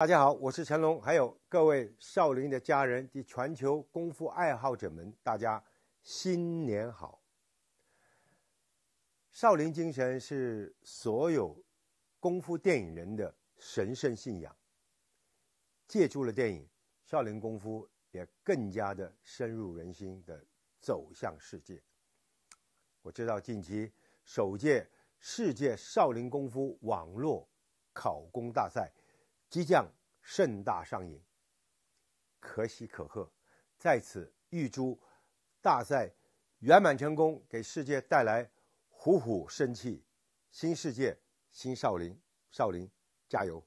大家好，我是成龙，还有各位少林的家人及全球功夫爱好者们，大家新年好！少林精神是所有功夫电影人的神圣信仰。借助了电影，少林功夫也更加的深入人心的走向世界。我知道近期首届世界少林功夫网络考功大赛。即将盛大上映，可喜可贺，在此预祝大赛圆满成功，给世界带来虎虎生气，新世界，新少林，少林加油！